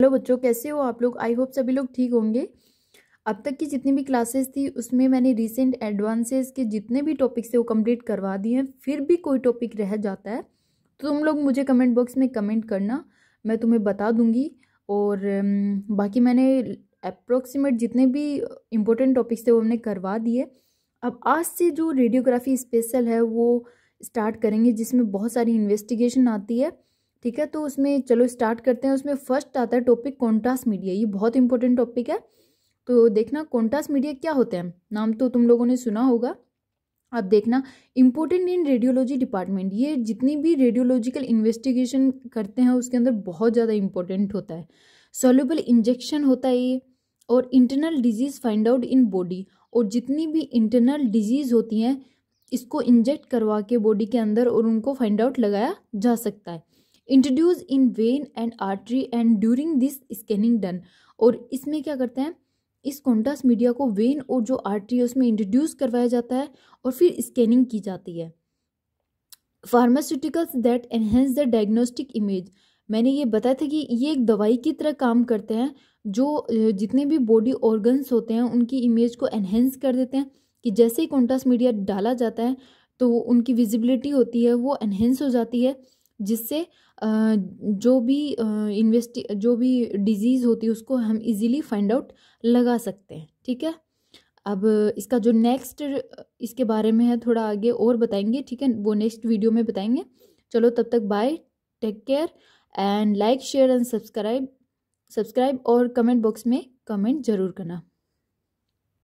hello बच्चों कैसे हो आप लोग आई होप सभी लोग ठीक होंगे अब तक की जितनी भी क्लासेस थी उसमें मैंने रिसेंट एडवांसेस के जितने भी टॉपिक्स थे वो कंप्लीट करवा दिए हैं फिर भी कोई टॉपिक रह जाता है तो तुम लोग मुझे कमेंट बॉक्स में कमेंट करना मैं तुम्हें बता दूंगी और बाकी मैंने अप्रोक्सीमेट जितने भी इम्पोर्टेंट टॉपिक्स थे वो हमने करवा दिए अब आज से जो रेडियोग्राफी स्पेशल है वो स्टार्ट करेंगे जिसमें बहुत सारी इन्वेस्टिगेशन आती है ठीक है तो उसमें चलो स्टार्ट करते हैं उसमें फर्स्ट आता है टॉपिक कॉन्टास मीडिया ये बहुत इंपॉर्टेंट टॉपिक है तो देखना कॉन्टास मीडिया क्या होते हैं नाम तो तुम लोगों ने सुना होगा अब देखना इम्पोर्टेंट इन रेडियोलॉजी डिपार्टमेंट ये जितनी भी रेडियोलॉजिकल इन्वेस्टिगेशन करते हैं उसके अंदर बहुत ज़्यादा इंपॉर्टेंट होता है सोल्यूबल इंजेक्शन होता है ये और internal disease find out in body और जितनी भी इंटरनल डिजीज़ होती हैं इसको इंजेक्ट करवा के बॉडी के अंदर और उनको फाइंड आउट लगाया जा सकता है introduce in vein and artery and during this scanning done और इसमें क्या करते हैं इस कॉन्टास मीडिया को वेन और जो आर्टरी है उसमें इंट्रोड्यूस करवाया जाता है और फिर स्कैनिंग की जाती है pharmaceuticals that enhance the diagnostic image मैंने ये बताया था कि ये एक दवाई की तरह काम करते हैं जो जितने भी बॉडी ऑर्गन्स होते हैं उनकी इमेज को एनहेंस कर देते हैं कि जैसे ही कॉन्टास मीडिया डाला जाता है तो उनकी विजिबिलिटी होती है वो एनहेंस हो जाती है जिससे जो भी इन्वेस्ट जो भी डिजीज़ होती है उसको हम इजीली फाइंड आउट लगा सकते हैं ठीक है अब इसका जो नेक्स्ट इसके बारे में है थोड़ा आगे और बताएंगे ठीक है वो नेक्स्ट वीडियो में बताएंगे चलो तब तक bye take care and like share and subscribe subscribe और कमेंट बॉक्स में कमेंट ज़रूर करना